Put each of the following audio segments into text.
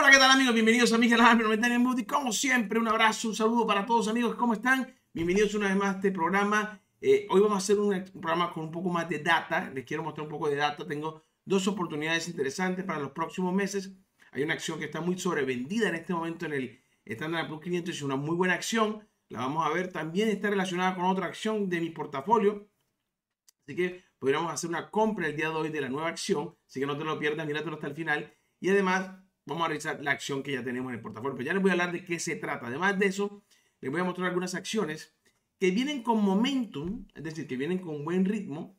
Hola, ¿qué tal amigos? Bienvenidos a mi canal Planetarium y Como siempre, un abrazo, un saludo para todos amigos. ¿Cómo están? Bienvenidos una vez más a este programa. Eh, hoy vamos a hacer un, programa con un poco más de data. Les quiero mostrar un poco de data. Tengo dos oportunidades interesantes para los próximos meses. Hay una acción que está muy sobrevendida en este momento en el Standard Plus 500. Es una muy buena acción. La vamos a ver. También está relacionada con otra acción de mi portafolio. Así que podríamos hacer una compra el día de hoy de la nueva acción. Así que no te lo pierdas, míratelo hasta el final. Y además vamos a revisar la acción que ya tenemos en el portafolio. Pero pues ya les voy a hablar de qué se trata. Además de eso, les voy a mostrar algunas acciones que vienen con momentum, es decir, que vienen con buen ritmo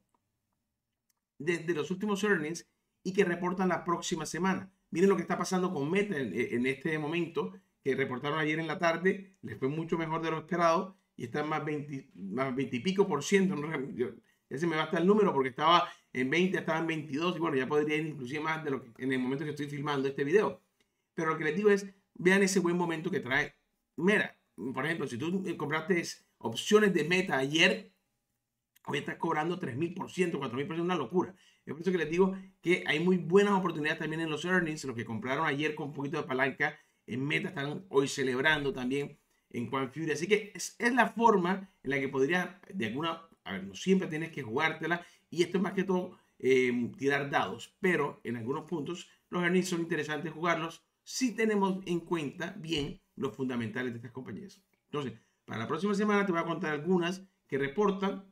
desde los últimos earnings y que reportan la próxima semana. Miren lo que está pasando con Meta en, este momento, que reportaron ayer en la tarde, les fue mucho mejor de lo esperado y están más 20, más y pico por ciento. ese me va a el número porque estaba en 20, estaban 22 y bueno, ya podría ir inclusive más de lo que en el momento que estoy filmando este video. Pero lo que les digo es, vean ese buen momento que trae Mera. Por ejemplo, si tú eh, compraste opciones de Meta ayer, hoy estás cobrando 3.000%, 4.000%, una locura. Es por eso que les digo que hay muy buenas oportunidades también en los earnings. Los que compraron ayer con un poquito de palanca en Meta están hoy celebrando también en Fury. Así que es, es, la forma en la que podría, de alguna, a ver, no siempre tienes que jugártela y esto es más que todo em, tirar dados, pero en algunos puntos los earnings son interesantes jugarlos si tenemos en cuenta bien los fundamentales de estas compañías. Entonces, para la próxima semana te voy a contar algunas que reportan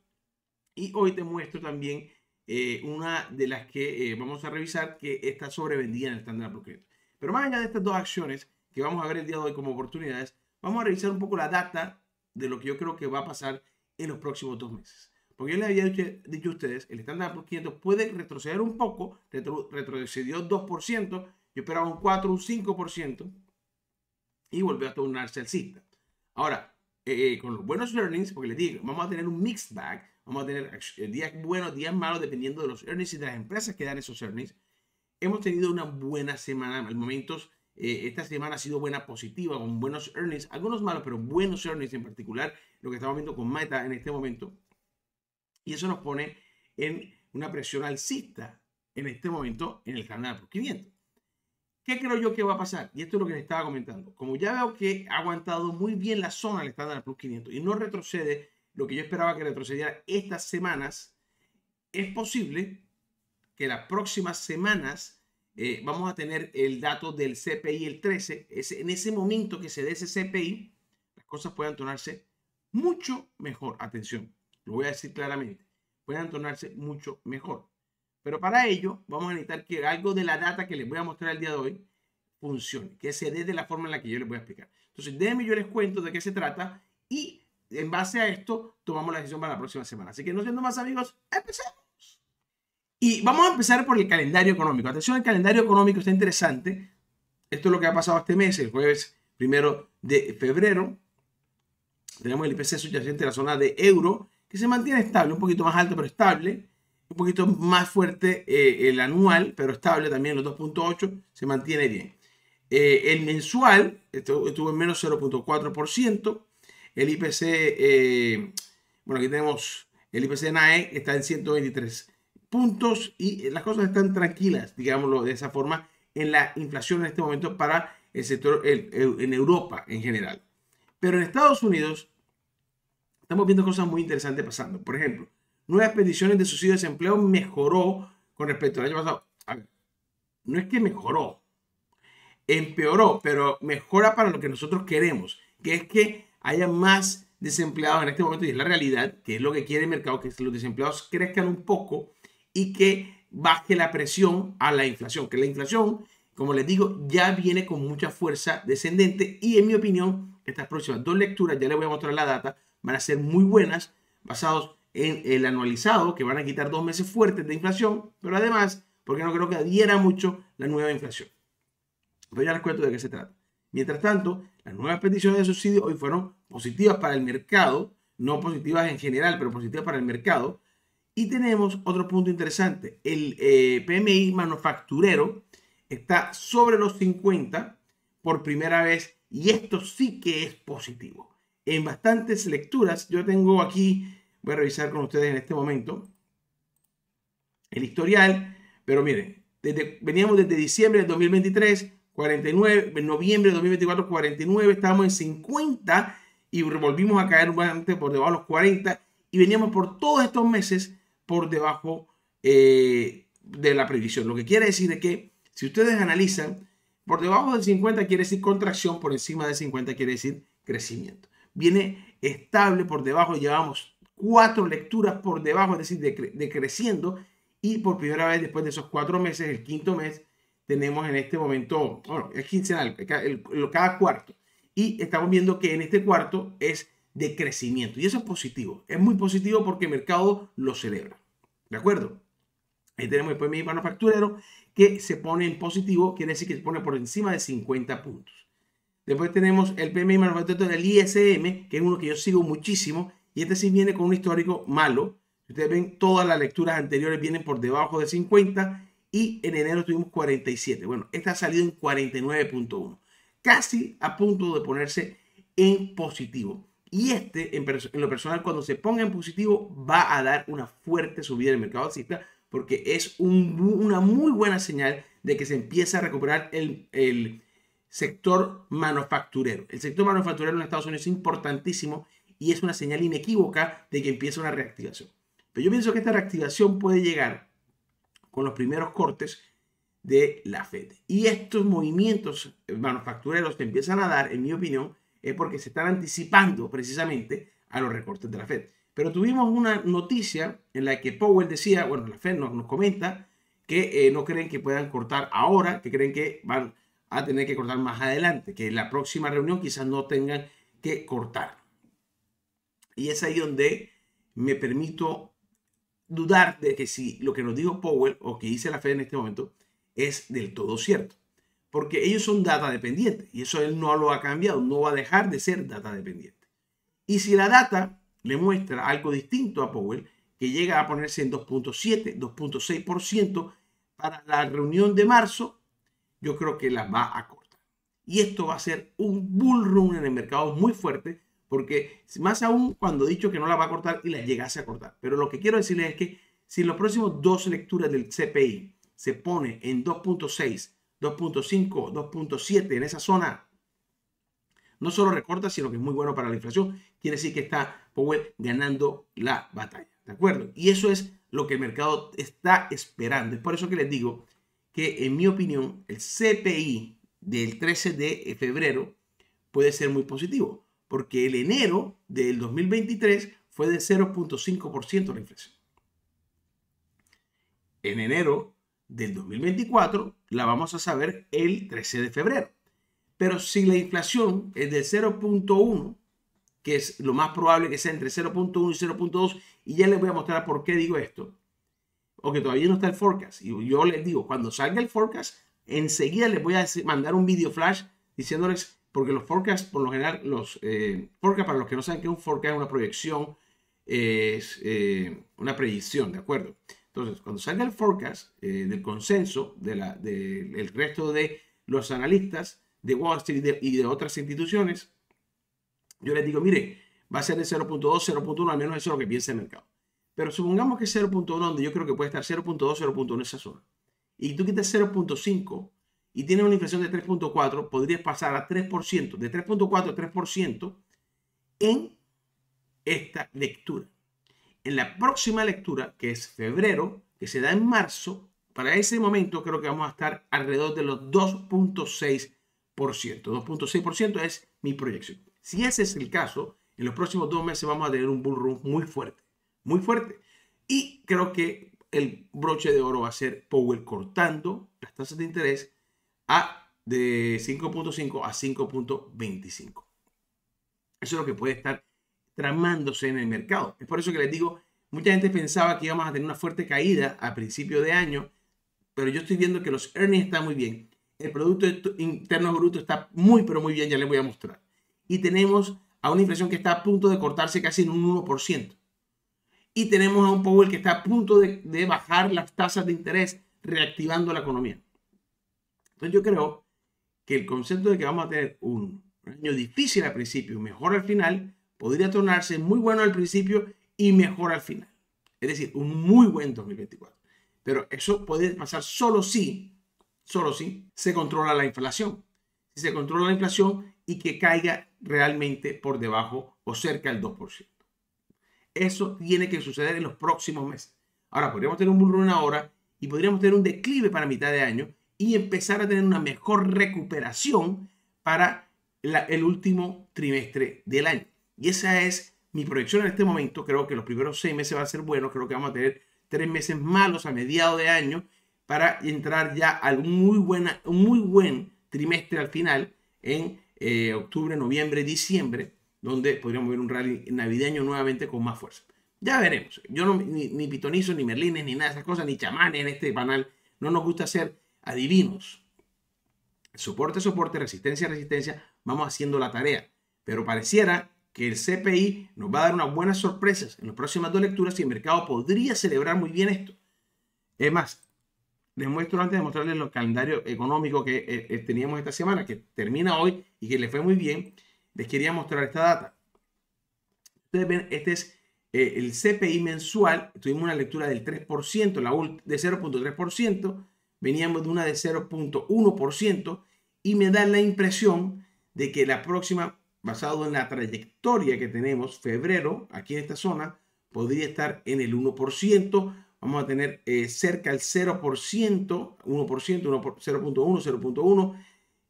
y hoy te muestro también eh, una de las que eh, vamos a revisar que está sobrevendida en el Standard procreto Pero más allá de estas dos acciones que vamos a ver el día de hoy como oportunidades, vamos a revisar un poco la data de lo que yo creo que va a pasar en los próximos dos meses. Porque yo les había dicho, a ustedes, el estándar por 500 puede retroceder un poco, retro, retrocedió 2%, yo esperaba un 4, un 5%, y volvió a el alcista. Ahora, eh, con los buenos earnings, porque les digo, vamos a tener un mixed bag, vamos a tener eh, días buenos, días malos, dependiendo de los earnings y de las empresas que dan esos earnings. Hemos tenido una buena semana, al momentos, eh, esta semana ha sido buena, positiva, con buenos earnings, algunos malos, pero buenos earnings en particular, lo que estamos viendo con Meta en este momento. Y eso nos pone en una presión alcista en este momento en el canal plus 500. ¿Qué creo yo que va a pasar? Y esto es lo que les estaba comentando. Como ya veo que ha aguantado muy bien la zona del estándar Plus 500 y no retrocede lo que yo esperaba que retrocediera estas semanas, es posible que las próximas semanas eh, vamos a tener el dato del CPI el 13. en ese momento que se dé ese CPI, las cosas puedan tornarse mucho mejor. Atención, lo voy a decir claramente, pueden tornarse mucho mejor. Pero para ello vamos a necesitar que algo de la data que les voy a mostrar el día de hoy funcione, que se dé de la forma en la que yo les voy a explicar. Entonces, déjenme yo les cuento de qué se trata y en base a esto tomamos la decisión para la próxima semana. Así que no siendo más amigos, empecemos. Y vamos a empezar por el calendario económico. Atención, el calendario económico está interesante. Esto es lo que ha pasado este mes, el jueves primero de febrero. Tenemos el IPC subyacente de la zona de euro se mantiene estable, un poquito más alto pero estable, un poquito más fuerte eh, el anual, pero estable también los 2.8, se mantiene bien. Eh, el mensual estuvo, en menos 0.4%, el IPC, eh, bueno, aquí tenemos el IPC NAE, está en 123 puntos y las cosas están tranquilas, digámoslo de esa forma, en la inflación en este momento para el sector en Europa en general. Pero en Estados Unidos Estamos viendo cosas muy interesantes pasando. Por ejemplo, nuevas peticiones de subsidio de desempleo mejoró con respecto al año pasado. no es que mejoró, empeoró, pero mejora para lo que nosotros queremos, que es que haya más desempleados en este momento, y es la realidad, que es lo que quiere el mercado, que los desempleados crezcan un poco y que baje la presión a la inflación, que la inflación, como les digo, ya viene con mucha fuerza descendente y en mi opinión, estas próximas dos lecturas, ya les voy a mostrar la data, van a ser muy buenas, basados en el anualizado, que van a quitar dos meses fuertes de inflación, pero además, porque no creo que adhiera mucho la nueva inflación. Pero ya les cuento de qué se trata. Mientras tanto, las nuevas peticiones de subsidio hoy fueron positivas para el mercado, no positivas en general, pero positivas para el mercado. Y tenemos otro punto interesante. El eh, PMI manufacturero está sobre los 50 por primera vez y esto sí que es positivo en bastantes lecturas. Yo tengo aquí, voy a revisar con ustedes en este momento, el historial, pero miren, veníamos desde diciembre del 2023, 49, en noviembre del 2024, 49, estábamos en 50 y volvimos a caer por debajo de los 40 y veníamos por todos estos meses por debajo eh, de la previsión. Lo que quiere decir es que si ustedes analizan, por debajo de 50 quiere decir contracción, por encima de 50 quiere decir crecimiento viene estable por debajo, llevamos cuatro lecturas por debajo, es decir, decreciendo. Y por primera vez después de esos cuatro meses, el quinto mes, tenemos en este momento, bueno, es quincenal, cada cuarto. Y estamos viendo que en este cuarto es de crecimiento. Y eso es positivo. Es muy positivo porque el mercado lo celebra. ¿De acuerdo? Ahí tenemos después mi manufacturero que se pone en positivo, quiere decir que se pone por encima de 50 puntos. Después tenemos el PMI manufacturero del ISM, que es uno que yo sigo muchísimo, y este sí viene con un histórico malo. Ustedes ven, todas las lecturas anteriores vienen por debajo de 50 y en enero tuvimos 47. Bueno, esta ha salido en 49.1, casi a punto de ponerse en positivo. Y este, en, lo personal, cuando se ponga en positivo, va a dar una fuerte subida en el mercado alcista porque es una muy buena señal de que se empieza a recuperar el sector manufacturero. El sector manufacturero en Estados Unidos es importantísimo y es una señal inequívoca de que empieza una reactivación. Pero yo pienso que esta reactivación puede llegar con los primeros cortes de la Fed. Y estos movimientos manufactureros que empiezan a dar, en mi opinión, es porque se están anticipando precisamente a los recortes de la Fed. Pero tuvimos una noticia en la que Powell decía, bueno, la Fed nos, nos comenta que eh, no creen que puedan cortar ahora, que creen que van a tener que cortar más adelante, que en la próxima reunión quizás no tengan que cortar. Y es ahí donde me permito dudar de que si lo que nos dijo Powell o que dice la Fed en este momento es del todo cierto. Porque ellos son data dependientes y eso él no lo ha cambiado, no va a dejar de ser data dependiente. Y si la data le muestra algo distinto a Powell, que llega a ponerse en 2.7, 2.6% para la reunión de marzo, yo creo que la va a cortar. Y esto va a ser un bull run en el mercado muy fuerte, porque más aún cuando he dicho que no la va a cortar y la llegase a cortar. Pero lo que quiero decirles es que si en los próximos dos lecturas del CPI se pone en 2.6, 2.5, 2.7 en esa zona, no solo recorta, sino que es muy bueno para la inflación. Quiere decir que está Powell ganando la batalla. ¿De acuerdo? Y eso es lo que el mercado está esperando. Es por eso que les digo que en mi opinión el CPI del 13 de febrero puede ser muy positivo, porque el enero del 2023 fue de 0.5% la inflación. En enero del 2024 la vamos a saber el 13 de febrero. Pero si la inflación es de 0.1, que es lo más probable que sea entre 0.1 y 0.2, y ya les voy a mostrar por qué digo esto, o que todavía no está el forecast. Y yo les digo, cuando salga el forecast, enseguida les voy a mandar un video flash diciéndoles, porque los forecasts, por lo general, los eh, forecasts, para los que no saben que un forecast, es una proyección, es eh, una predicción, ¿de acuerdo? Entonces, cuando salga el forecast eh, del consenso del resto de los analistas de Wall Street y de, y de otras instituciones, yo les digo, mire, va a ser de 0.2, 0.1, al menos eso es lo que piensa el mercado. Pero supongamos que es 0.1, donde yo creo que puede estar 0.2, 0.1 esa zona. Y tú quitas 0.5 y tienes una inflación de 3.4, podrías pasar a 3%, de 3.4 a 3% en esta lectura. En la próxima lectura, que es febrero, que se da en marzo, para ese momento creo que vamos a estar alrededor de los 2.6%. 2.6% es mi proyección. Si ese es el caso, en los próximos dos meses vamos a tener un bull run muy fuerte muy fuerte. Y creo que el broche de oro va a ser power cortando las tasas de interés a, de 5.5 a 5.25. Eso es lo que puede estar tramándose en el mercado. Es por eso que les digo, mucha gente pensaba que íbamos a tener una fuerte caída a principio de año, pero yo estoy viendo que los earnings están muy bien. El Producto Interno Bruto está muy, pero muy bien, ya les voy a mostrar. Y tenemos a una inflación que está a punto de cortarse casi en un 1% y tenemos a un Powell que está a punto de, bajar las tasas de interés, reactivando la economía. Entonces yo creo que el concepto de que vamos a tener un año difícil al principio, mejor al final, podría tornarse muy bueno al principio y mejor al final. Es decir, un muy buen 2024. Pero eso puede pasar solo si, solo si se controla la inflación. Si se controla la inflación y que caiga realmente por debajo o cerca del 2%. Eso tiene que suceder en los próximos meses. Ahora, podríamos tener un bull ahora y podríamos tener un declive para mitad de año y empezar a tener una mejor recuperación para el último trimestre del año. Y esa es mi proyección en este momento. Creo que los primeros seis meses van a ser buenos. Creo que vamos a tener tres meses malos a mediados de año para entrar ya al muy, buena, muy buen trimestre al final en eh, octubre, noviembre, diciembre donde podríamos ver un rally navideño nuevamente con más fuerza. Ya veremos. Yo no, ni, pitonizo, ni merlines, ni nada de esas cosas, ni chamanes en este panel. No nos gusta ser adivinos. Soporte, soporte, resistencia, resistencia. Vamos haciendo la tarea. Pero pareciera que el CPI nos va a dar unas buenas sorpresas en las próximas dos lecturas y el mercado podría celebrar muy bien esto. Es más, les muestro antes de mostrarles los calendario económicos que eh, eh, teníamos esta semana, que termina hoy y que le fue muy bien les quería mostrar esta data. Ustedes ven, este es eh, el CPI mensual. Tuvimos una lectura del 3%, la de 0.3%. Veníamos de una de 0.1% y me da la impresión de que la próxima, basado en la trayectoria que tenemos, febrero, aquí en esta zona, podría estar en el 1%. Vamos a tener eh, cerca el 0%, 1%, 0.1, 0.1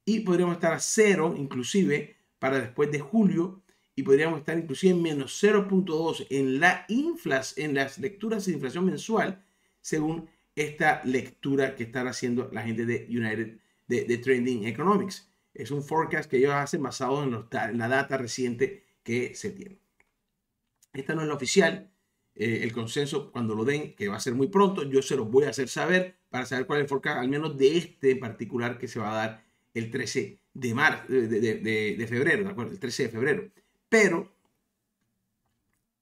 y podríamos estar a 0 inclusive para después de julio y podríamos estar inclusive en menos 0.2 en, la inflas, en las lecturas de inflación mensual, según esta lectura que están haciendo la gente de United, de, Trending Economics. Es un forecast que ellos hacen basado en, la data reciente que se tiene. Esta no es la oficial. Eh, el consenso, cuando lo den, que va a ser muy pronto, yo se los voy a hacer saber para saber cuál es el forecast, al menos de este en particular que se va a dar el 13 de, mar, de, febrero, ¿de acuerdo? El 13 de febrero. Pero,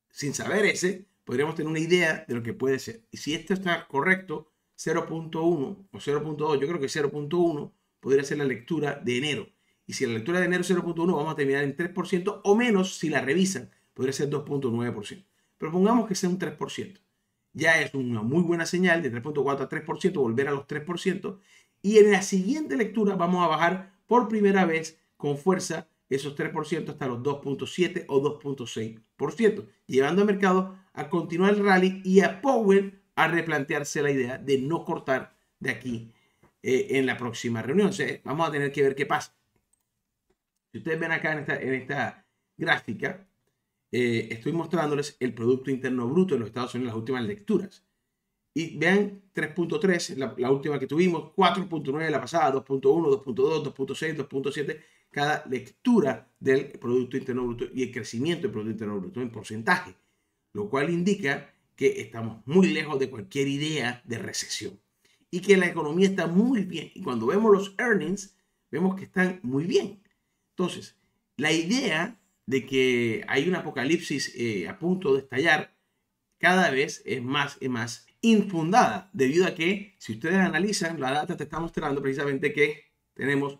sin saber ese, podríamos tener una idea de lo que puede ser. Y si esto está correcto, 0.1 o 0.2, yo creo que 0.1 podría ser la lectura de enero. Y si la lectura de enero es 0.1, vamos a terminar en 3% o menos si la revisan, podría ser 2.9%. Pero pongamos que sea un 3%. Ya es una muy buena señal de 3.4 a 3%, volver a los 3%. Y en la siguiente lectura vamos a bajar por primera vez con fuerza esos 3% hasta los 2.7 o 2.6%, llevando al mercado a continuar el rally y a Powell a replantearse la idea de no cortar de aquí eh, en la próxima reunión. vamos a tener que ver qué pasa. Si ustedes ven acá en esta, gráfica, eh, estoy mostrándoles el Producto Interno Bruto de los Estados Unidos en las últimas lecturas. Y vean 3.3, la, última que tuvimos, 4.9 la pasada, 2.1, 2.2, 2.6, 2.7, cada lectura del Producto Interno Bruto y el crecimiento del Producto Interno Bruto en porcentaje, lo cual indica que estamos muy lejos de cualquier idea de recesión y que la economía está muy bien. Y cuando vemos los earnings, vemos que están muy bien. Entonces, la idea de que hay un apocalipsis eh, a punto de estallar cada vez es más y más infundada, debido a que, si ustedes analizan, la data te está mostrando precisamente que tenemos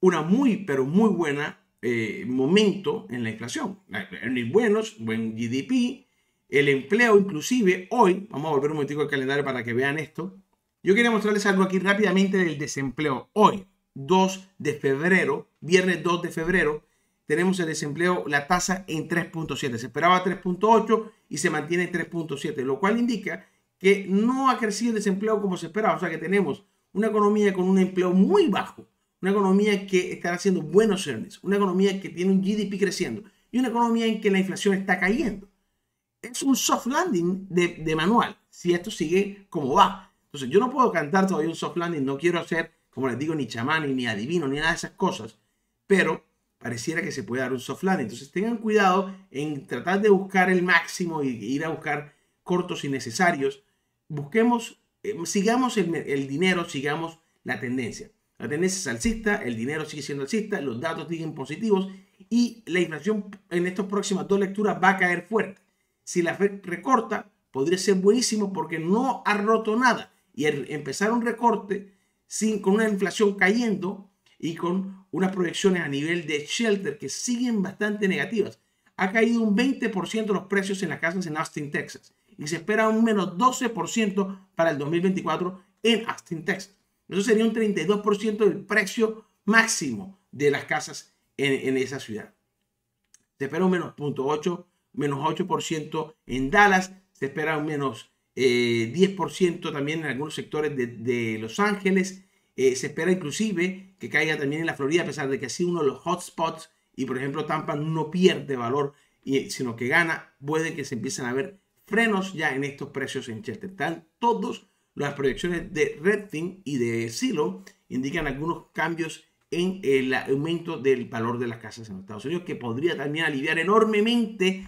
una muy, pero muy buena eh, momento en la inflación. los buenos, buen GDP, el empleo inclusive hoy, vamos a volver un momentico al calendario para que vean esto. Yo quería mostrarles algo aquí rápidamente del desempleo. Hoy, 2 de febrero, viernes 2 de febrero, tenemos el desempleo, la tasa en 3.7. Se esperaba 3.8 y se mantiene en 3.7, lo cual indica que no ha crecido el desempleo como se esperaba. O sea que tenemos una economía con un empleo muy bajo, una economía que está haciendo buenos earnings, una economía que tiene un GDP creciendo y una economía en que la inflación está cayendo. Es un soft landing de, manual, si esto sigue como va. Entonces yo no puedo cantar todavía un soft landing, no quiero hacer, como les digo, ni chamán, ni adivino, ni nada de esas cosas, pero pareciera que se puede dar un soft landing. Entonces tengan cuidado en tratar de buscar el máximo y ir a buscar cortos innecesarios busquemos, eh, sigamos el, dinero, sigamos la tendencia. La tendencia es alcista, el dinero sigue siendo alcista, los datos siguen positivos y la inflación en estas próximas dos lecturas va a caer fuerte. Si la Fed recorta, podría ser buenísimo porque no ha roto nada. Y empezar un recorte sin, con una inflación cayendo y con unas proyecciones a nivel de shelter que siguen bastante negativas. Ha caído un 20% los precios en las casas en Austin, Texas y se espera un menos 12% para el 2024 en Austin, Texas. Eso sería un 32% del precio máximo de las casas en, esa ciudad. Se espera un menos 0.8, menos 8% en Dallas, se espera un menos 10% eh, también en algunos sectores de, Los Ángeles. Eh, se espera inclusive que caiga también en la Florida, a pesar de que así uno de los hotspots y, por ejemplo, Tampa no pierde valor, y, sino que gana. Puede que se empiecen a ver frenos ya en estos precios en Chester. Están todas las proyecciones de Redfin y de Silo indican algunos cambios en el aumento del valor de las casas en Estados Unidos, que podría también aliviar enormemente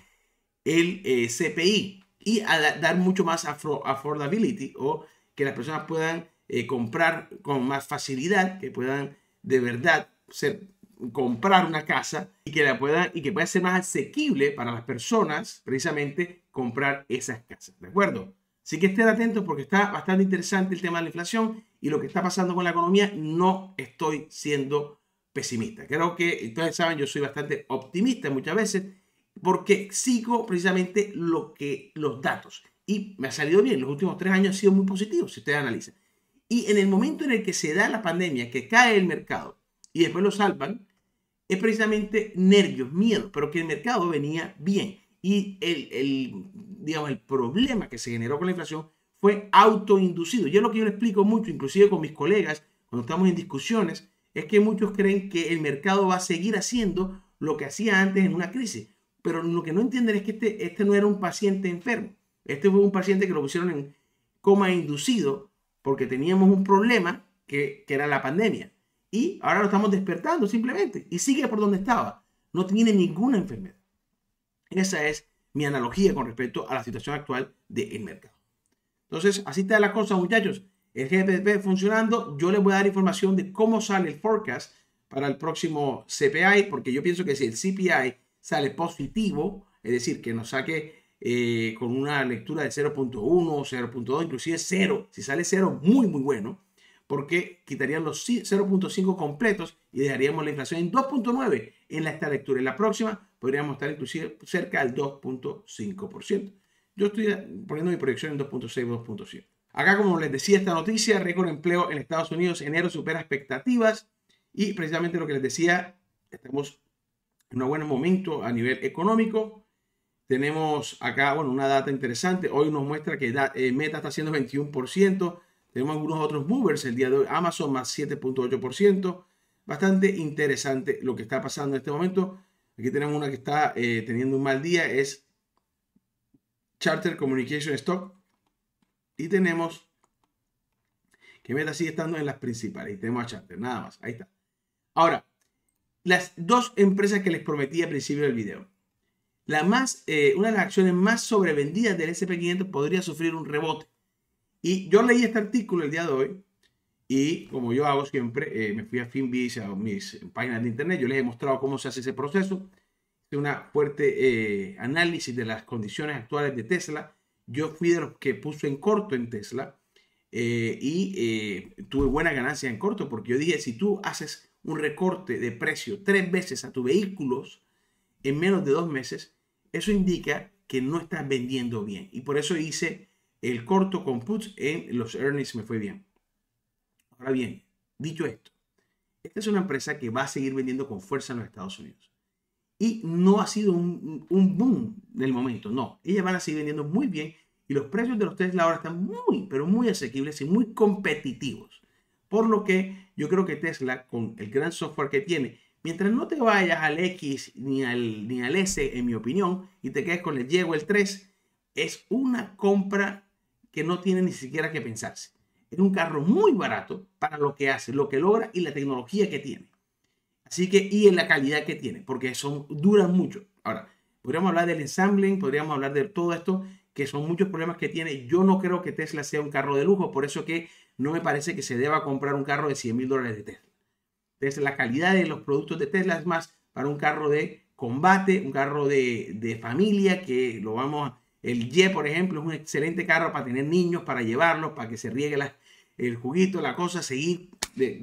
el eh, CPI y dar mucho más affordability o que las personas puedan eh, comprar con más facilidad, que puedan de verdad ser, comprar una casa y que la puedan y que pueda ser más asequible para las personas precisamente comprar esas casas, ¿de acuerdo? Así que estén atentos porque está bastante interesante el tema de la inflación y lo que está pasando con la economía. No estoy siendo pesimista. Creo que ustedes saben, yo soy bastante optimista muchas veces porque sigo precisamente lo que, los datos. Y me ha salido bien. Los últimos tres años han sido muy positivos, si ustedes analizan. Y en el momento en el que se da la pandemia, que cae el mercado y después lo salvan, es precisamente nervios, miedo, pero que el mercado venía bien. Y el, digamos, el problema que se generó con la inflación fue autoinducido. Yo lo que yo le explico mucho, inclusive con mis colegas, cuando estamos en discusiones, es que muchos creen que el mercado va a seguir haciendo lo que hacía antes en una crisis. Pero lo que no entienden es que este, este no era un paciente enfermo. Este fue un paciente que lo pusieron en coma inducido porque teníamos un problema que era la pandemia. Y ahora lo estamos despertando simplemente. Y sigue por donde estaba. No tiene ninguna enfermedad. Esa es mi analogía con respecto a la situación actual del mercado. Entonces, así está la cosa, muchachos. El GDP funcionando. Yo les voy a dar información de cómo sale el forecast para el próximo CPI, porque yo pienso que si el CPI sale positivo, es decir, que nos saque eh, con una lectura de 0.1, 0.2, inclusive 0, si sale 0, muy, muy bueno porque quitarían los 0.5 completos y dejaríamos la inflación en 2.9 en esta lectura. En la próxima podríamos estar inclusive cerca del 2.5%. Yo estoy poniendo mi proyección en 2.6, 2.7. Acá, como les decía, esta noticia, récord empleo en Estados Unidos, enero supera expectativas y precisamente lo que les decía, estamos en un buen momento a nivel económico. Tenemos acá, bueno, una data interesante. Hoy nos muestra que eh, Meta está haciendo 21%. Tenemos algunos otros movers el día de hoy. Amazon más 7.8%. Bastante interesante lo que está pasando en este momento. Aquí tenemos una que está eh, teniendo un mal día. Es Charter Communication Stock. Y tenemos que Meta sigue estando en las principales. Y tenemos a Charter, nada más. Ahí está. Ahora, las dos empresas que les prometí al principio del video. La más, eh, una de las acciones más sobrevendidas del SP500 podría sufrir un rebote. Y yo leí este artículo el día de hoy y como yo hago siempre, eh, me fui a finviz a mis páginas de internet, yo les he mostrado cómo se hace ese proceso, de una fuerte eh, análisis de las condiciones actuales de Tesla. Yo fui de los que puso en corto en Tesla eh, y tuve buena ganancia en corto porque yo dije, si tú haces un recorte de precio tres veces a tus vehículos en menos de dos meses, eso indica que no estás vendiendo bien. Y por eso hice el corto con puts en los earnings me fue bien. Ahora bien, dicho esto, esta es una empresa que va a seguir vendiendo con fuerza en los Estados Unidos. Y no ha sido un, un boom del momento, no. Ellas van a seguir vendiendo muy bien y los precios de los Tesla ahora están muy, pero muy asequibles y muy competitivos. Por lo que yo creo que Tesla, con el gran software que tiene, mientras no te vayas al X ni al, ni al S, en mi opinión, y te quedes con el Y el 3, es una compra que no tiene ni siquiera que pensarse. Es un carro muy barato para lo que hace, lo que logra y la tecnología que tiene. Así que, y en la calidad que tiene, porque son, duran mucho. Ahora, podríamos hablar del ensambling, podríamos hablar de todo esto, que son muchos problemas que tiene. Yo no creo que Tesla sea un carro de lujo, por eso que no me parece que se deba comprar un carro de 100 mil dólares de Tesla. Entonces, la calidad de los productos de Tesla es más para un carro de combate, un carro de, de familia que lo vamos a el Y, por ejemplo, es un excelente carro para tener niños, para llevarlos, para que se riegue el juguito, la cosa, seguir de,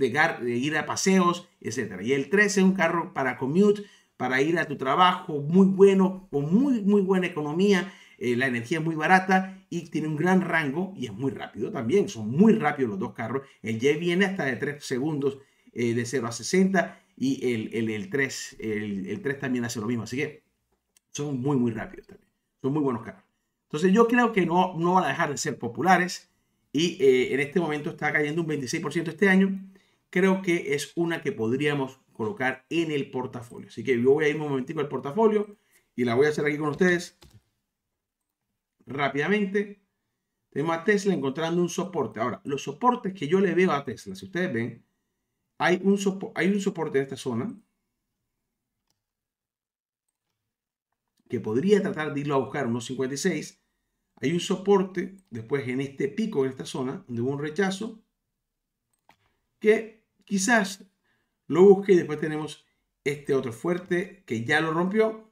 ir a paseos, etc. Y el 13 es un carro para commute, para ir a tu trabajo, muy bueno, con muy, muy buena economía. Eh, la energía es muy barata y tiene un gran rango y es muy rápido también. Son muy rápidos los dos carros. El Y viene hasta de 3 segundos eh, de 0 a 60 y el, 3, el, el 3 también hace lo mismo. Así que son muy, muy rápidos también. Son muy buenos carros. Entonces yo creo que no, no van a dejar de ser populares y eh, en este momento está cayendo un 26% este año. Creo que es una que podríamos colocar en el portafolio. Así que yo voy a ir un momentito al portafolio y la voy a hacer aquí con ustedes rápidamente. Tenemos a Tesla encontrando un soporte. Ahora, los soportes que yo le veo a Tesla, si ustedes ven, hay un, hay un soporte en esta zona que podría tratar de irlo a buscar unos 56 hay un soporte después en este pico, en esta zona, donde hubo un rechazo, que quizás lo busque y después tenemos este otro fuerte que ya lo rompió,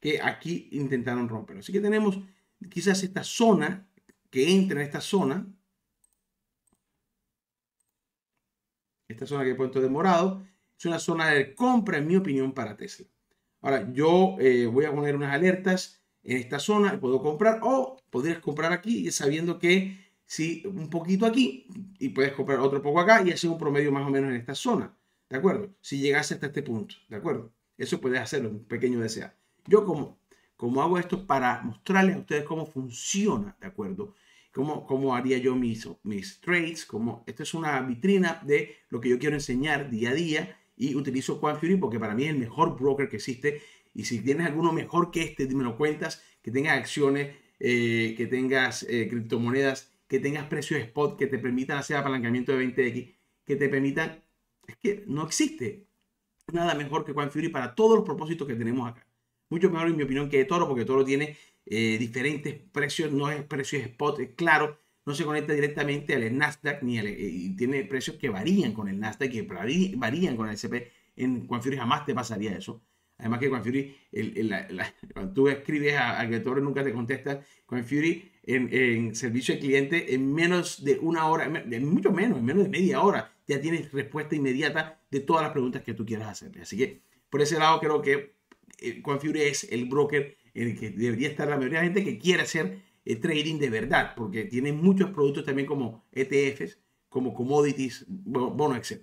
que aquí intentaron romperlo. Así que tenemos quizás esta zona que entra en esta zona, esta zona que he puesto de morado, es una zona de compra, en mi opinión, para Tesla. Ahora, yo eh, voy a poner unas alertas en esta zona, puedo comprar o podrías comprar aquí y sabiendo que si un poquito aquí y puedes comprar otro poco acá y hacer un promedio más o menos en esta zona, ¿de acuerdo? Si llegase hasta este punto, ¿de acuerdo? Eso puedes hacerlo, un pequeño deseo. Yo como, como hago esto para mostrarles a ustedes cómo funciona, ¿de acuerdo? Cómo, cómo haría yo mis, mis trades, como esto es una vitrina de lo que yo quiero enseñar día a día y utilizo cualquier porque para mí es el mejor broker que existe y si tienes alguno mejor que este, me lo cuentas, que tenga acciones eh, que tengas eh, criptomonedas, que tengas precios spot, que te permitan hacer apalancamiento de 20x, que te permitan... Es que no existe nada mejor que CoinFury para todos los propósitos que tenemos acá. Mucho mejor en mi opinión que Toro, porque Toro tiene eh, diferentes precios, no es precios spot, es claro, no se conecta directamente al Nasdaq, ni y tiene precios que varían con el Nasdaq, que varían con el SP. En CoinFury jamás te pasaría eso. Además que cuando tú escribes a, a nunca te contesta, con Fury en, servicio al cliente, en menos de una hora, en, mucho menos, en menos de media hora, ya tienes respuesta inmediata de todas las preguntas que tú quieras hacer. Así que por ese lado creo que con eh, Fury es el broker en el que debería estar la mayoría de gente que quiere hacer el eh, trading de verdad, porque tiene muchos productos también como ETFs, como commodities, bonos, etc.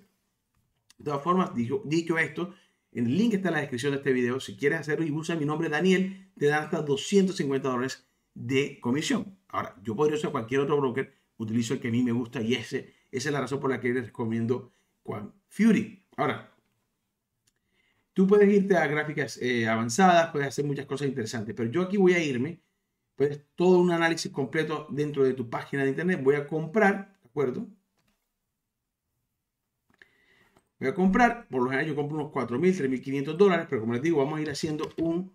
De todas formas, dicho esto, el link está en la descripción de este video. Si quieres hacerlo y usa mi nombre Daniel, te dan hasta 250 dólares de comisión. Ahora, yo podría usar cualquier otro broker, utilizo el que a mí me gusta y ese, esa es la razón por la que les recomiendo QuantFury. Fury. Ahora, tú puedes irte a gráficas eh, avanzadas, puedes hacer muchas cosas interesantes, pero yo aquí voy a irme, pues todo un análisis completo dentro de tu página de internet, voy a comprar, ¿de acuerdo? Voy a comprar, por lo general yo compro unos 4.000, 3.500 dólares, pero como les digo, vamos a ir haciendo un,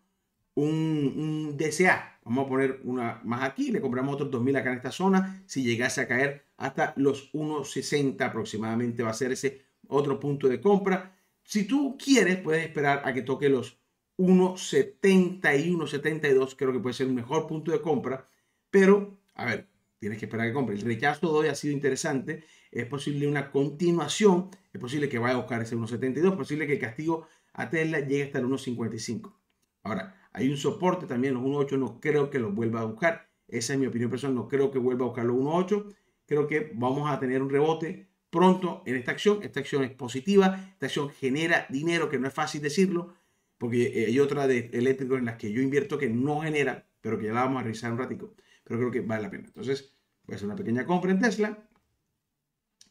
un, DCA. Vamos a poner una más aquí, le compramos otros 2.000 acá en esta zona. Si llegase a caer hasta los 1.60 aproximadamente va a ser ese otro punto de compra. Si tú quieres, puedes esperar a que toque los y 1.72, creo que puede ser un mejor punto de compra, pero, a ver, tienes que esperar a que compre. El rechazo de hoy ha sido interesante, es posible una continuación es posible que vaya a buscar ese 1.72, es posible que el castigo a Tesla llegue hasta el 1.55. Ahora, hay un soporte también, los 1.8 no creo que los vuelva a buscar. Esa es mi opinión personal, no creo que vuelva a buscar los 1.8. Creo que vamos a tener un rebote pronto en esta acción. Esta acción es positiva, esta acción genera dinero, que no es fácil decirlo, porque eh, hay otra de eléctrico en las que yo invierto que no genera, pero que ya la vamos a revisar un ratico. Pero creo que vale la pena. Entonces, voy a hacer una pequeña compra en Tesla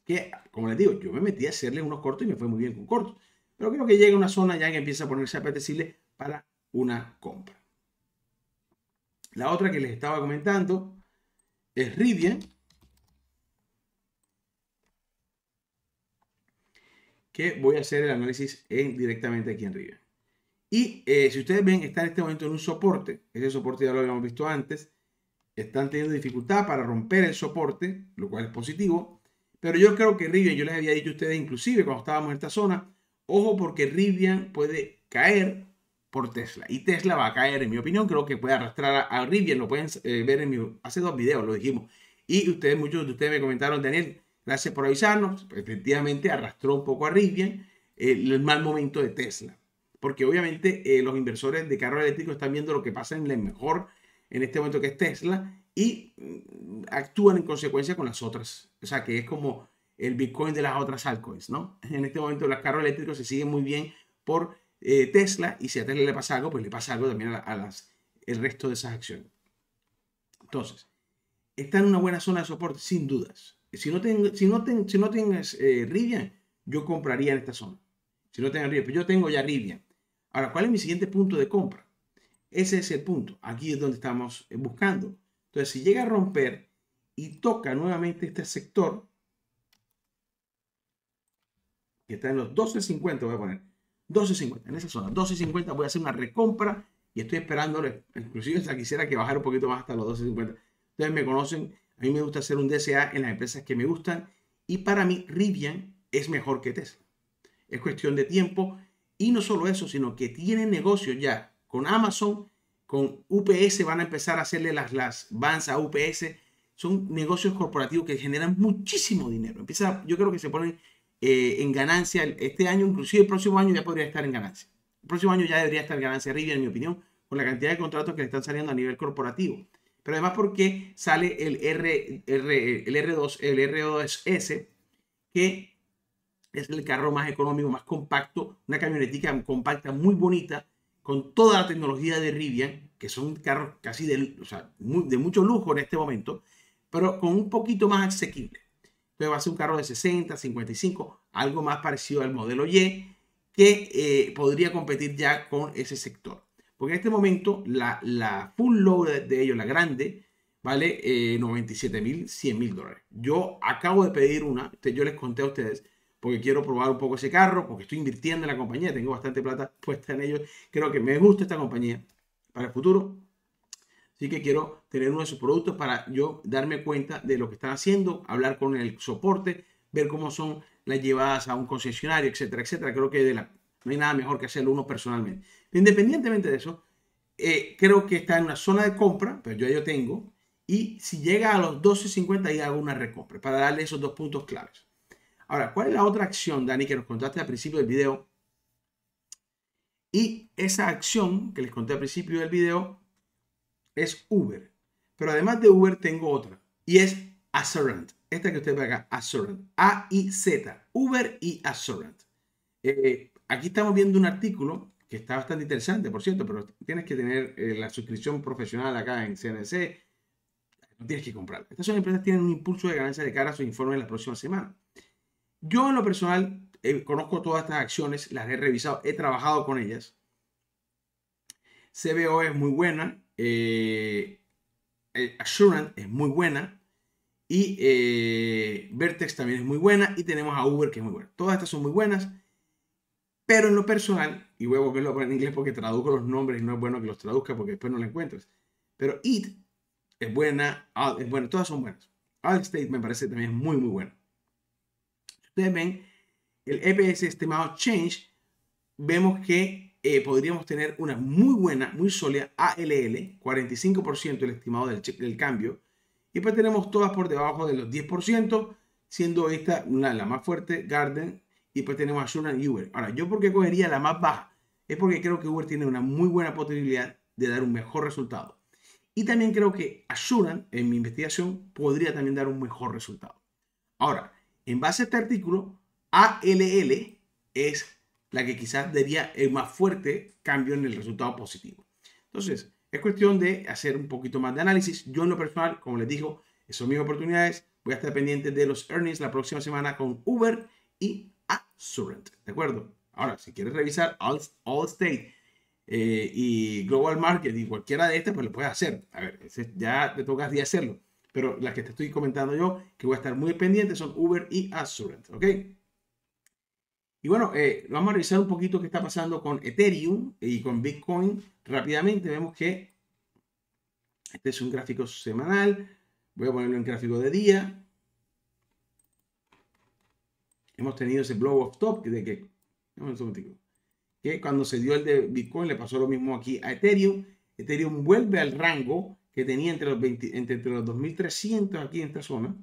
que, como les digo, yo me metí a hacerle unos cortos y me fue muy bien con cortos. Pero creo que llega una zona ya que empieza a ponerse apetecible para una compra. La otra que les estaba comentando es Rivian. Que voy a hacer el análisis en, directamente aquí en Rivian. Y eh, si ustedes ven, está en este momento en un soporte. Ese soporte ya lo habíamos visto antes. Están teniendo dificultad para romper el soporte, lo cual es positivo pero yo creo que Rivian, yo les había dicho a ustedes inclusive cuando estábamos en esta zona, ojo porque Rivian puede caer por Tesla. Y Tesla va a caer, en mi opinión, creo que puede arrastrar a, Rivian, lo pueden eh, ver en mi... Hace dos videos lo dijimos. Y ustedes, muchos de ustedes me comentaron, Daniel, gracias por avisarnos. Pues, efectivamente, arrastró un poco a Rivian el mal momento de Tesla. Porque obviamente eh, los inversores de carros eléctricos están viendo lo que pasa en la mejor en este momento, que es Tesla, y mm, actúan en consecuencia con las otras. O sea, que es como el Bitcoin de las otras altcoins, ¿no? En este momento los carros eléctricos se siguen muy bien por eh, Tesla y si a Tesla le pasa algo, pues le pasa algo también a, las, el resto de esas acciones. Entonces, está en una buena zona de soporte, sin dudas. Si no, ten, si no, si no tienes eh, Rivian, yo compraría en esta zona. Si no tengo Rivian, pero pues yo tengo ya Rivian. Ahora, ¿cuál es mi siguiente punto de compra? Ese es el punto. Aquí es donde estamos eh, buscando. Entonces, si llega a romper y toca nuevamente este sector, que está en los 12.50, voy a poner 12.50, en esa zona, 12.50 voy a hacer una recompra y estoy esperándole, inclusive hasta quisiera que bajara un poquito más hasta los 12.50. entonces me conocen, a mí me gusta hacer un DSA en las empresas que me gustan y para mí Rivian es mejor que Tesla. Es cuestión de tiempo y no solo eso, sino que tiene negocio ya con Amazon, con UPS, van a empezar a hacerle las, las vans a UPS. Son negocios corporativos que generan muchísimo dinero. Empieza, yo creo que se ponen eh, en ganancia este año, inclusive el próximo año ya podría estar en ganancia. El próximo año ya debería estar en ganancia arriba, en mi opinión, con la cantidad de contratos que le están saliendo a nivel corporativo. Pero además porque sale el, R, R, el R2, el R2S, que es el carro más económico, más compacto, una camionetica compacta muy bonita, con toda la tecnología de Rivian, que son carros casi de, de mucho lujo en este momento, pero con un poquito más asequible. Entonces va a ser un carro de 60, 55, algo más parecido al modelo Y, que eh, podría competir ya con ese sector. Porque en este momento la, full load de, ellos, la grande, vale 97 eh, mil, 100 mil dólares. Yo acabo de pedir una, yo les conté a ustedes, porque quiero probar un poco ese carro, porque estoy invirtiendo en la compañía, tengo bastante plata puesta en ellos, creo que me gusta esta compañía para el futuro. Así que quiero tener uno de sus productos para yo darme cuenta de lo que están haciendo, hablar con el soporte, ver cómo son las llevadas a un concesionario, etcétera, etcétera. Creo que de la, no hay nada mejor que hacerlo uno personalmente. Independientemente de eso, eh, creo que está en una zona de compra, pero yo ya yo tengo, y si llega a los 12.50 ahí hago una recompra para darle esos dos puntos claves. Ahora, ¿cuál es la otra acción, Dani, que nos contaste al principio del video? Y esa acción que les conté al principio del video es Uber. Pero además de Uber tengo otra. Y es Assurant. Esta que usted ve acá, Assurant. A-I-Z. Uber y Assurant. Eh, aquí estamos viendo un artículo que está bastante interesante, por cierto, pero tienes que tener eh, la suscripción profesional acá en CNC. No tienes que comprar. Estas son empresas que tienen un impulso de ganancia de cara a su informe en próxima semana. Yo en lo personal eh, conozco todas estas acciones, las he revisado, he trabajado con ellas. CBO es muy buena, eh, eh, Assurance es muy buena y Vertex también es muy buena y tenemos a Uber que es muy buena. Todas estas son muy buenas, pero en lo personal, y voy a volverlo en inglés porque traduzco los nombres y no es bueno que los traduzca porque después no lo encuentres. Pero IT es buena, es buena, todas son buenas. Allstate me parece también es muy, muy buena. Ustedes ven el EPS estimado Change, vemos que eh, podríamos tener una muy buena, muy sólida ALL, 45% el estimado del, del cambio, y pues tenemos todas por debajo de los 10%, siendo esta una la más fuerte, Garden, y pues tenemos Suran y Uber. Ahora, ¿yo por qué cogería la más baja? Es porque creo que Uber tiene una muy buena posibilidad de dar un mejor resultado. Y también creo que Suran en mi investigación, podría también dar un mejor resultado. Ahora, en base a este artículo, ALL es la que quizás daría el más fuerte cambio en el resultado positivo. Entonces, es cuestión de hacer un poquito más de análisis. Yo en lo personal, como les digo, son mis oportunidades. Voy a estar pendiente de los earnings la próxima semana con Uber y Assurant. ¿De acuerdo? Ahora, si quieres revisar Allstate eh, y Global Market y cualquiera de estas, pues lo puedes hacer. A ver, ya te tocas de hacerlo pero las que te estoy comentando yo, que voy a estar muy pendiente, son Uber y Assurance, ¿ok? Y bueno, eh, vamos a revisar un poquito qué está pasando con Ethereum y con Bitcoin rápidamente. Vemos que este es un gráfico semanal. Voy a ponerlo en gráfico de día. Hemos tenido ese blow of top que, de que, que cuando se dio el de Bitcoin le pasó lo mismo aquí a Ethereum. Ethereum vuelve al rango que tenía entre los, entre, los 2300 aquí en esta zona.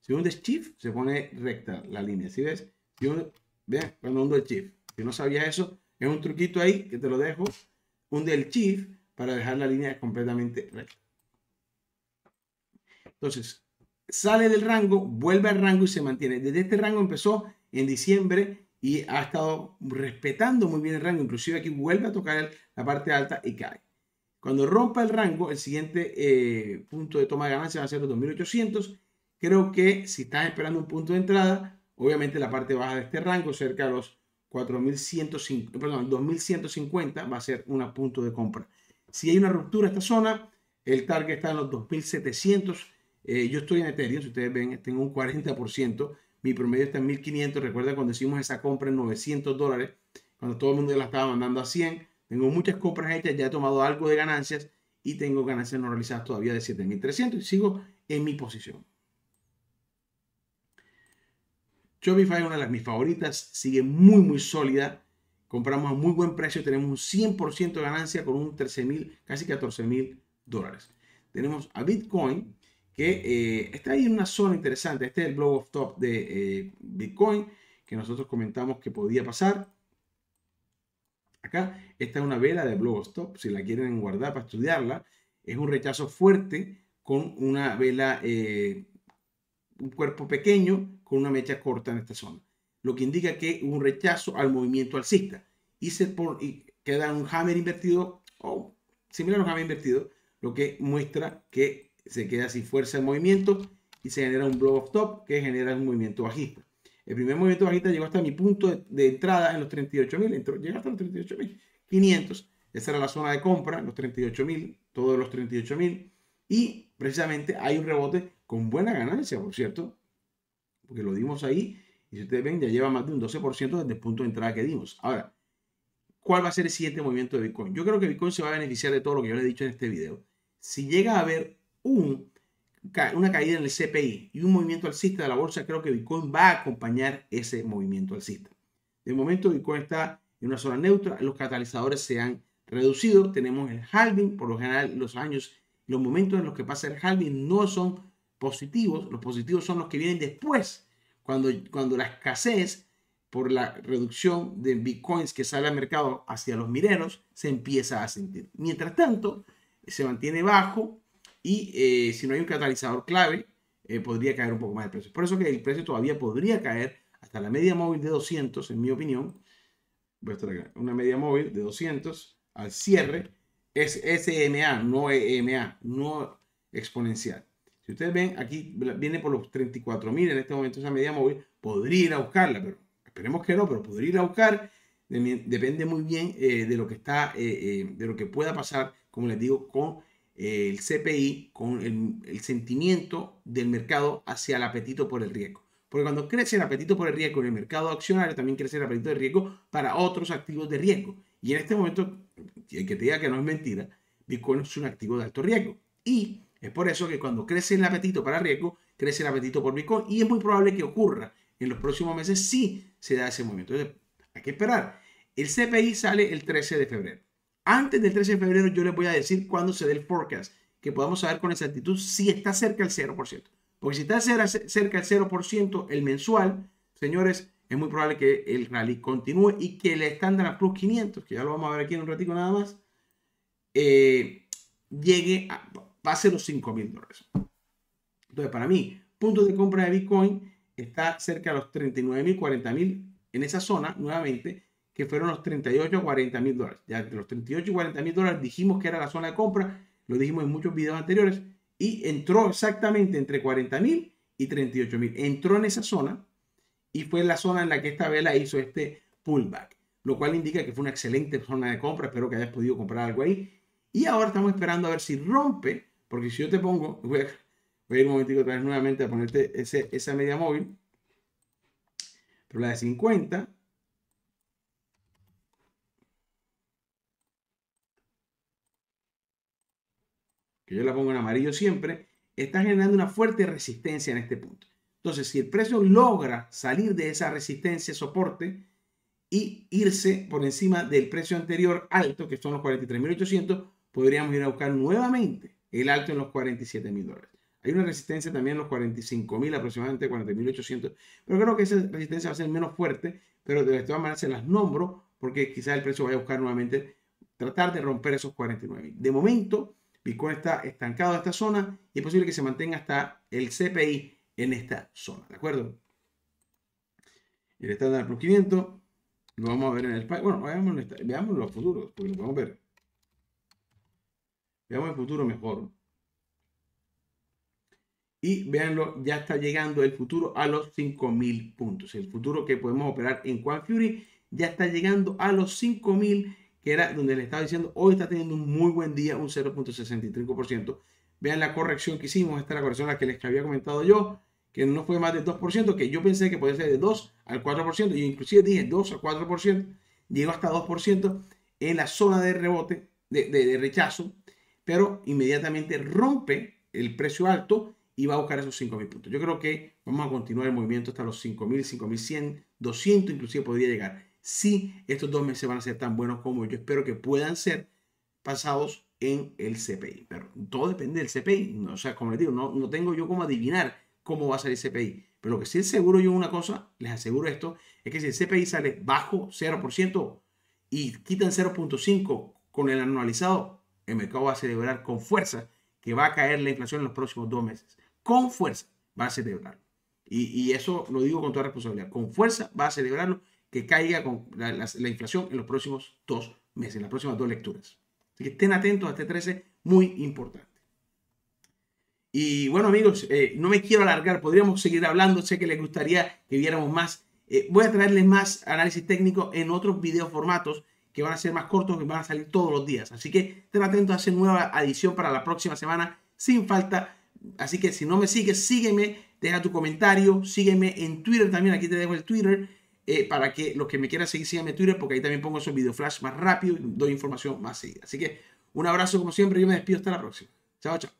Si un se pone recta la línea. Si ves? Si vean, cuando hundo el shift. Si no sabía eso, es un truquito ahí que te lo dejo. un el shift para dejar la línea completamente recta. Entonces, sale del rango, vuelve al rango y se mantiene. Desde este rango empezó en diciembre y ha estado respetando muy bien el rango. Inclusive aquí vuelve a tocar la parte alta y cae. Cuando rompa el rango, el siguiente eh, punto de toma de ganancia va a ser los 2800. Creo que si estás esperando un punto de entrada, obviamente la parte baja de este rango, cerca de los 4150, perdón, 2150, va a ser un punto de compra. Si hay una ruptura en esta zona, el target está en los 2700. Eh, yo estoy en Ethereum, si ustedes ven, tengo un 40%. Mi promedio está en 1500. Recuerda cuando hicimos esa compra en 900 dólares, cuando todo el mundo ya la estaba mandando a 100 tengo muchas compras hechas, ya he tomado algo de ganancias y tengo ganancias no realizadas todavía de 7.300 y sigo en mi posición. Shopify es una de las mis favoritas, sigue muy, muy sólida. Compramos a muy buen precio, tenemos un 100% de ganancia con un 13.000, casi 14.000 dólares. Tenemos a Bitcoin, que eh, está ahí en una zona interesante. Este es el blog of top de eh, Bitcoin, que nosotros comentamos que podía pasar. Acá, esta es una vela de top. si la quieren guardar para estudiarla, es un rechazo fuerte con una vela, eh, un cuerpo pequeño con una mecha corta en esta zona, lo que indica que un rechazo al movimiento alcista y, se por, queda un hammer invertido o similar a un hammer invertido, lo que muestra que se queda sin fuerza el movimiento y se genera un blow of top que genera un movimiento bajista. El primer movimiento bajista llegó hasta mi punto de, entrada en los 38.000. Llega hasta los 38.500. Esa era la zona de compra, los 38.000, todos los 38.000. Y precisamente hay un rebote con buena ganancia, por cierto. Porque lo dimos ahí. Y si ustedes ven, ya lleva más de un 12% desde el punto de entrada que dimos. Ahora, ¿cuál va a ser el siguiente movimiento de Bitcoin? Yo creo que Bitcoin se va a beneficiar de todo lo que yo le he dicho en este video. Si llega a haber un una caída en el CPI y un movimiento alcista de la bolsa, creo que Bitcoin va a acompañar ese movimiento alcista. De momento, Bitcoin está en una zona neutra, los catalizadores se han reducido, tenemos el halving, por lo general los años, los momentos en los que pasa el halving no son positivos, los positivos son los que vienen después, cuando, cuando la escasez por la reducción de bitcoins que sale al mercado hacia los mineros se empieza a sentir. Mientras tanto, se mantiene bajo, y eh, si no hay un catalizador clave, eh, podría caer un poco más el precio. Por eso que el precio todavía podría caer hasta la media móvil de 200, en mi opinión. Voy a estar acá. Una media móvil de 200 al cierre es SMA, no EMA, no exponencial. Si ustedes ven, aquí viene por los 34.000 en este momento esa media móvil. Podría ir a buscarla, pero esperemos que no, pero podría ir a buscar. Depende muy bien eh, de lo que está, de lo que pueda pasar, como les digo, con eh, el CPI con el, sentimiento del mercado hacia el apetito por el riesgo. Porque cuando crece el apetito por el riesgo en el mercado accionario, también crece el apetito de riesgo para otros activos de riesgo. Y en este momento, hay que te diga que no es mentira, Bitcoin es un activo de alto riesgo. Y es por eso que cuando crece el apetito para riesgo, crece el apetito por Bitcoin. Y es muy probable que ocurra en los próximos meses si se da ese movimiento. hay que esperar. El CPI sale el 13 de febrero. Antes del 13 de febrero yo les voy a decir cuándo se dé el forecast, que podamos saber con exactitud si está cerca del 0%. Porque si está cerca del 0% el mensual, señores, es muy probable que el rally continúe y que el estándar Plus 500, que ya lo vamos a ver aquí en un ratito nada más, eh, llegue a, pase los 5 mil dólares. Entonces, para mí, punto de compra de Bitcoin está cerca de los 39 mil, 40 mil en esa zona nuevamente que fueron los 38 a 40 mil dólares. Ya entre los 38 y 40 mil dólares dijimos que era la zona de compra, lo dijimos en muchos videos anteriores, y entró exactamente entre 40 mil y 38 mil. Entró en esa zona y fue la zona en la que esta vela hizo este pullback, lo cual indica que fue una excelente zona de compra. Espero que hayas podido comprar algo ahí. Y ahora estamos esperando a ver si rompe, porque si yo te pongo, voy a, ir un momentito otra vez nuevamente a ponerte ese, esa media móvil, pero la de 50 que yo la pongo en amarillo siempre, está generando una fuerte resistencia en este punto. Entonces, si el precio logra salir de esa resistencia, soporte, y irse por encima del precio anterior alto, que son los 43.800, podríamos ir a buscar nuevamente el alto en los 47.000 dólares. Hay una resistencia también en los 45.000 aproximadamente, 40.800, pero creo que esa resistencia va a ser menos fuerte, pero de todas maneras se las nombro porque quizás el precio vaya a buscar nuevamente tratar de romper esos 49.000. De momento, Bitcoin está estancado en esta zona y es posible que se mantenga hasta el CPI en esta zona, ¿de acuerdo? El estándar plus 500, lo vamos a ver en el... Bueno, veamos, los futuros, porque lo podemos ver. Veamos el futuro mejor. Y veanlo, ya está llegando el futuro a los 5000 puntos. El futuro que podemos operar en Quant Fury ya está llegando a los 5000 que era donde le estaba diciendo, hoy está teniendo un muy buen día, un 0.65%. Vean la corrección que hicimos, esta es la corrección a la que les había comentado yo, que no fue más de 2%, que yo pensé que podía ser de 2 al 4%, yo inclusive dije 2 al 4%, llegó hasta 2% en la zona de rebote, de, de rechazo, pero inmediatamente rompe el precio alto y va a buscar esos 5.000 puntos. Yo creo que vamos a continuar el movimiento hasta los 5.000, 5.100, 200 inclusive podría llegar si estos dos meses van a ser tan buenos como yo espero que puedan ser pasados en el CPI. Pero todo depende del CPI. O sea, como les digo, no, no tengo yo como adivinar cómo va a salir el CPI. Pero lo que sí es seguro yo una cosa, les aseguro esto, es que si el CPI sale bajo 0% y quitan 0.5 con el anualizado, el mercado va a celebrar con fuerza que va a caer la inflación en los próximos dos meses. Con fuerza va a celebrarlo. y eso lo digo con toda responsabilidad. Con fuerza va a celebrarlo que caiga con la, inflación en los próximos dos meses, en las próximas dos lecturas. Así que estén atentos a este 13, muy importante. Y bueno amigos, eh, no me quiero alargar, podríamos seguir hablando, sé que les gustaría que viéramos más. Eh, voy a traerles más análisis técnico en otros formatos que van a ser más cortos, que van a salir todos los días. Así que estén atentos a esa nueva edición para la próxima semana, sin falta. Así que si no me sigues, sígueme, deja tu comentario, sígueme en Twitter también, aquí te dejo el Twitter eh, para que los que me quieran seguir síganme en Twitter, porque ahí también pongo esos video flash más rápido y doy información más seguida. Así que un abrazo como siempre, yo me despido hasta la próxima. Chao, chao.